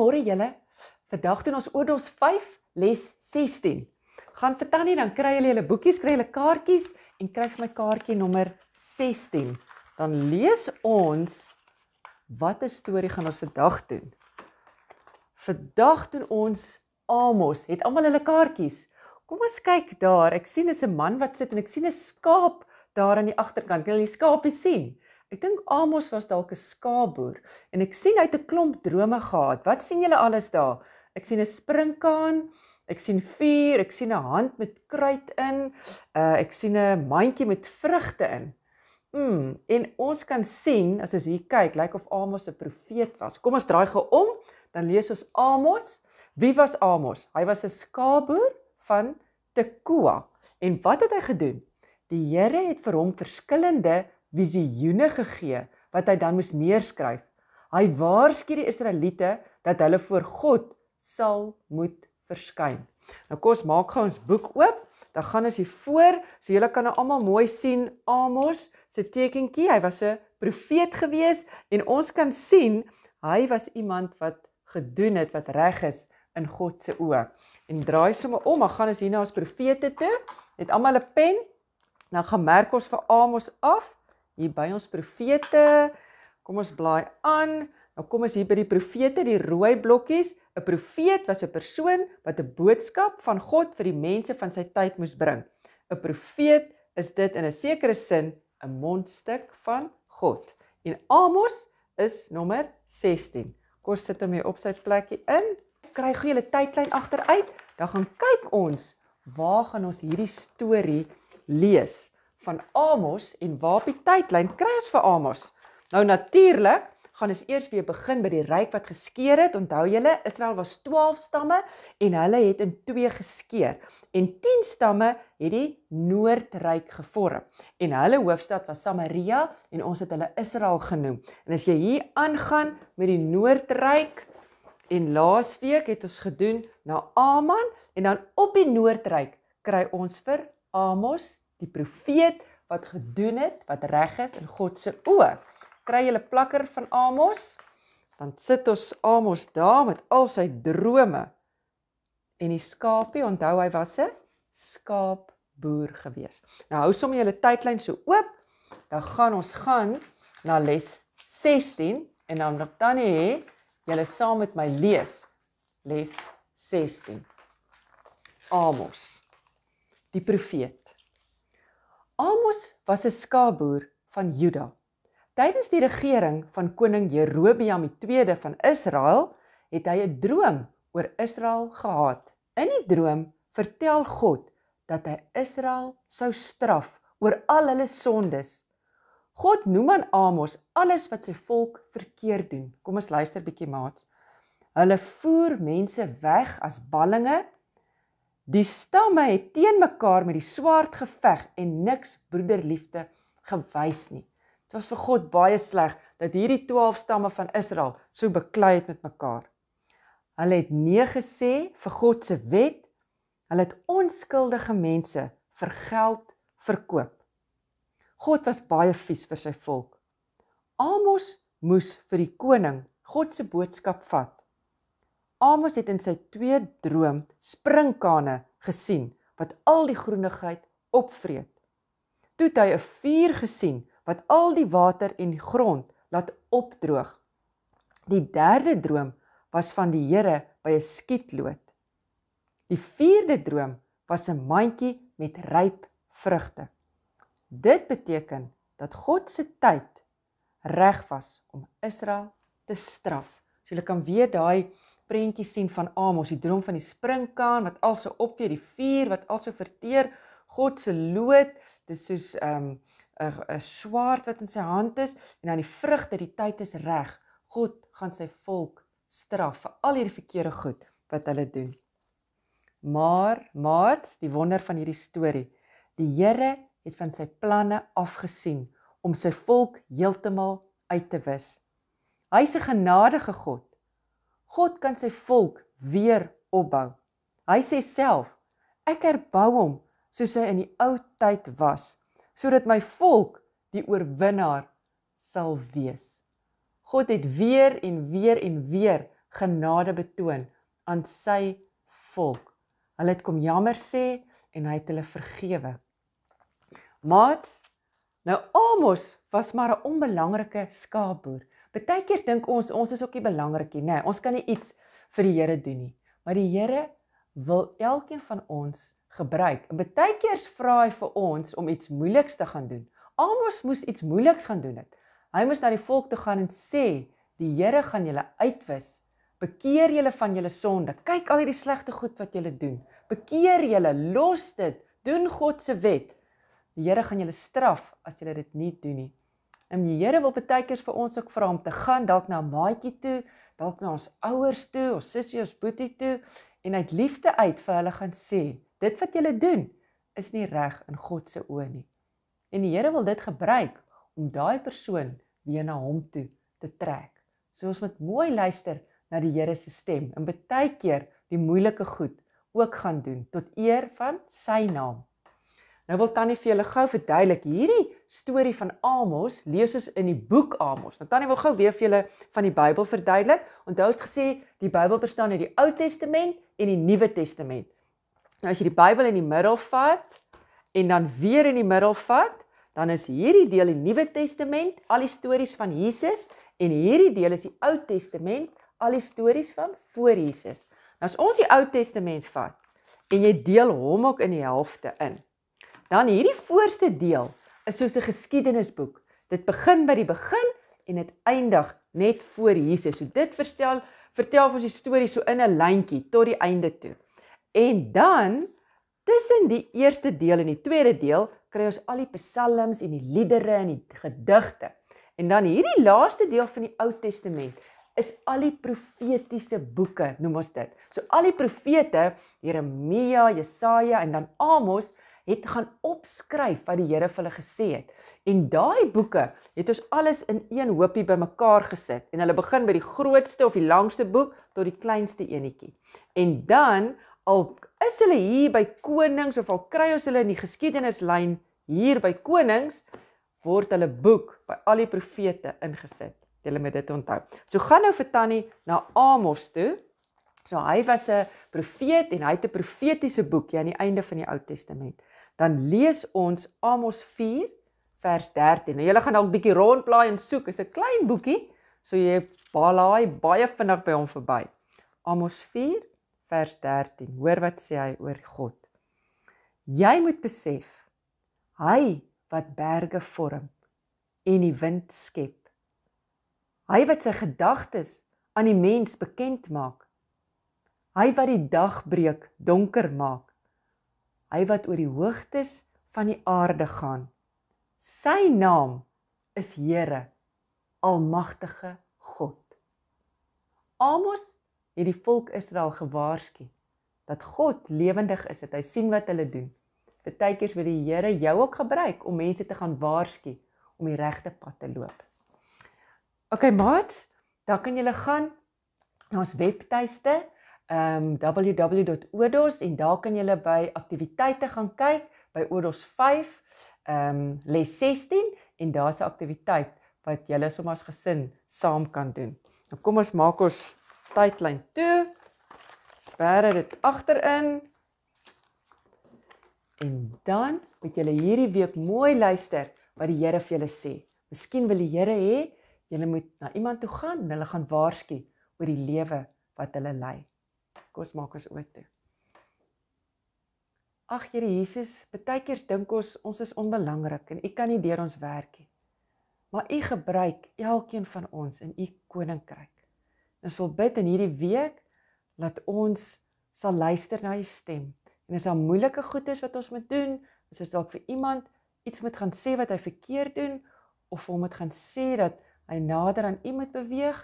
Goeiemôre julle. Vandag doen ons Oordos 5 les 16. Gaan vir tannie dan kry julle julle boekies, kry julle kaartjies en kry vir my kaartjie nommer 16. Dan lees ons watter storie gaan ons vandag doen? Vandag doen ons Amos. Het almal hulle kaartjies? Kom ons kyk daar. Ek sien 'n man wat sit en ek sien 'n skaap daar aan die agterkant. Kan jy die skaapie sien? Ek dink Amos was dalk 'n skaapboer en ek sien hy het 'n klomp drome gehad. Wat sien julle alles daar? Ek sien 'n sprinkaan, ek sien vuur, ek sien 'n hand met kruit in, uh, ek sien 'n mandjie met vrugte in. Mm, en ons kan sien as ons hier kyk, lyk like of Amos 'n profeet was. Kom ons draai geom, dan lees ons Amos. Wie was Amos? Hy was 'n skaapboer van Tekoa. En wat het hy gedoen? Die Here het vir hom verskillende visioene gegee wat hy dan moes neerskryf. Hy waarsku die Israeliete dat hulle voor God sal moet verskyn. Nou kom ons maak gou ons boek oop. Dan gaan ons hier voor, so julle kan nou almal mooi sien Amos se tekentjie. Hy was 'n profeet gewees en ons kan sien hy was iemand wat gedoen het wat reg is in God se oë. En draai sommer om, dan gaan ons hier na ons profete toe. Het almal 'n pen? Nou gaan merk ons vir Amos af hier by ons profete. Kom ons blaai aan. Nou kom ons hier by die profete, die rooi blokkies. 'n Profeet was 'n persoon wat 'n boodskap van God vir die mense van sy tyd moes bring. 'n Profeet is dit in 'n sekere sin 'n mondstuk van God. En Amos is nommer 16. Kom sit hom hier op sy plekkie in. Kry gou julle tydlyn agteruit. Dan gaan kyk ons waar gaan ons hierdie storie lees van Amos en waar op die tydlyn kry ons vir Amos? Nou natuurlik gaan ons eers weer begin by die ryk wat geskeur het. Onthou julle, Israel was 12 stamme en hulle het in 2 geskeur en 10 stamme het die Noordryk gevorm. En hulle hoofstad was Samaria en ons het hulle Israel genoem. En as jy hier aangaan met die Noordryk en laasweek het ons gedoen na Aman en dan op die Noordryk kry ons vir Amos die profeet wat gedoen het wat reg is in God se oë. Kry julle plakker van Amos? Dan sit ons Amos daar met al sy drome. En die skaapie, onthou hy was 'n skaapboer gewees. Nou hou sommer julle tydlyn so oop. Dan gaan ons gaan na les 16 en dan dan dan hê julle saam met my lees les 16. Amos. Die profeet Amos was 'n skaapboer van Juda. Tydens die regering van koning Jerobeam II van Israel het hy 'n droom oor Israel gehad. In die droom vertel God dat hy Israel sou straf oor al hulle sondes. God noem aan Amos alles wat sy volk verkeerd doen. Kom ons luister bietjie maats. Hulle voer mense weg as ballinge Die stamme het teen mekaar met die swaard geveg en niks broederliefde gewys nie. Dit was vir God baie sleg dat hierdie 12 stamme van Israel so beklei het met mekaar. Hulle het nee gesê vir God se wet. Hulle het onskuldige mense vir geld verkoop. God was baie vies vir sy volk. Amos moes vir die koning God se boodskap vat. Amos het in sy twee droom springkane gesien wat al die groenigheid opvreet. Toe het hy 'n vuur gesien wat al die water en die grond laat opdroog. Die derde droom was van die Here by 'n skietloot. Die vierde droom was 'n mandjie met ryp vrugte. Dit beteken dat God se tyd reg was om Israel te straf. So jy kan weet daai prentjie sien van Amos, ah, die droom van die springkaan wat also opvee, die vuur wat also verteer, God se lood, dis soos ehm, 'n um, 'n swaard wat in sy hand is en dan die vrug dat die tyd is reg. God gaan sy volk straf vir al hierdie verkeerde goed wat hulle doen. Maar maats, die wonder van hierdie storie, die Here het van sy planne afgesien om sy volk heeltemal uit te wis. Hy se genadige God God kan sy volk weer opbou. Hy sê self, ek herbou hom soos hy in die ou tyd was, sodat my volk die oorwinnaar sal wees. God het weer en weer en weer genade betoon aan sy volk. Hulle het kom jammer sê en hy het hulle vergewe. Maats, nou Amos was maar 'n onbelangrike skaapboer. Partykeer dink ons ons is ook nie belangrik nie, nê. Ons kan nie iets vir die Here doen nie. Maar die Here wil elkeen van ons gebruik. En partykeer vra hy vir ons om iets moeiliks te gaan doen. Amos moes iets moeiliks gaan doen dit. Hy moes na die volk toe gaan en sê, "Die Here gaan julle uitwis. Bekeer julle van julle sonde. Kyk al hierdie slegte goed wat julle doen. Bekeer julle, los dit. Doen God se wet. Die Here gaan julle straf as julle dit nie doen nie." En die Here wil baie keer vir ons ook vra om te gaan dalk na maatjie toe, dalk na ons ouers toe, ons sussie, ons boetie toe en uit liefde uit vir hulle gaan sê, dit wat jy doen is nie reg in God se oë nie. En die Here wil dit gebruik om daai persoon weer na hom toe te trek. So ons moet mooi luister na die Here se stem en baie keer die moeilike goed ook gaan doen tot eer van sy naam. Nou wil Tannie vir julle gou verduidelik hierdie storie van Amos, lees ons in die boek Amos. Nou Tannie wil gou weer vir julle van die Bybel verduidelik. Onthou het gesê die Bybel bestaan uit die Ou Testament en die Nuwe Testament. Nou as jy die Bybel in die middel vat en dan weer in die middel vat, dan is hierdie deel die Nuwe Testament, al die stories van Jesus en hierdie deel is die Ou Testament, al die stories van voor Jesus. Nou as ons die Ou Testament vat en jy deel hom ook in die helfte in, Dan hierdie voorste deel is soos 'n geskiedenisboek. Dit begin by die begin en dit eindig net voor Jesus. So dit verstel vertel ons die storie so in 'n lyntjie tot die einde toe. En dan tussen die eerste deel en die tweede deel kry ons al die psalms en die liedere en die gedigte. En dan hierdie laaste deel van die Ou Testament is al die profetiese boeke, noem ons dit. So al die profete, Jeremia, Jesaja en dan Amos, het gaan opskryf wat die Here vir hulle gesê het. En daai boeke het ons alles in een hoopie bymekaar gesit en hulle begin by die grootste of die langste boek tot die kleinste enetjie. En dan al is hulle hier by konings of al kry ons hulle in die geskiedenislyn hier by konings word hulle boek by al die profete ingesit. Julle moet dit onthou. So gaan nou vir Tannie na Amos toe. So hy was 'n profeet en hy het 'n profetiese boek hier aan die einde van die Ou Testament dan lees ons Amos 4 vers 13. Nou julle gaan dalk bietjie rondplaai en soek, is 'n klein boekie, so jy balaai baie vinnig by hom verby. Amos 4 vers 13. Hoor wat sê hy oor God. Jy moet besef hy wat berge vorm en die wind skep. Hy wat sy gedagtes aan die mens bekend maak. Hy wat die dag breek, donker maak hy wat oor die hoogtes van die aarde gaan. Sy naam is Here, Almagtige God. Amos het die volk Israel gewaarsku dat God lewendig is, dat hy sien wat hulle doen. Partykeers word die Here jou ook gebruik om mense te gaan waarsku om die regte pad te loop. OK maat, dan kan jy gaan na ons webtuiste um, ehm, www.odos en daar kan jy by aktiwiteite gaan kyk by Odos 5 um ehm, les 16 en daar's 'n aktiwiteit wat julle sommer as gesin saam kan doen. Nou kom ons maak ons tydlyn toe. Sper dit agterin. En dan moet julle hierdie week mooi luister wat die Here vir julle sê. Miskien wil die Here hê julle moet na iemand toe gaan en hulle gaan waarsku oor die lewe wat hulle lei. Kom ons maak ons oop toe. Ag Here Jesus, baie keer dink ons ons is onbelangrik en U kan nie deur ons werk nie. Maar U gebruik elkeen van ons in U koninkryk. Ons wil bid in hierdie week dat ons sal luister na U stem. En as daar moeilike goed is wat ons moet doen, as ons dalk vir iemand iets moet gaan sê wat hy verkeerd doen of hom moet gaan sê dat hy nader aan U moet beweeg,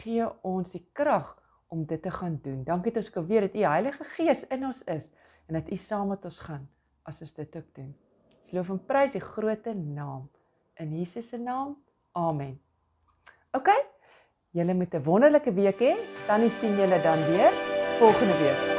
gee ons die krag om dit te gaan doen. Dankie dat ons kan weet dat U Heilige Gees in ons is en dat U saam met ons gaan as ons dit ook doen. Ons loof en prys U groote naam in Jesus se naam. Amen. OK. Julle moet 'n wonderlike week hê. Dan sien julle dan weer volgende week.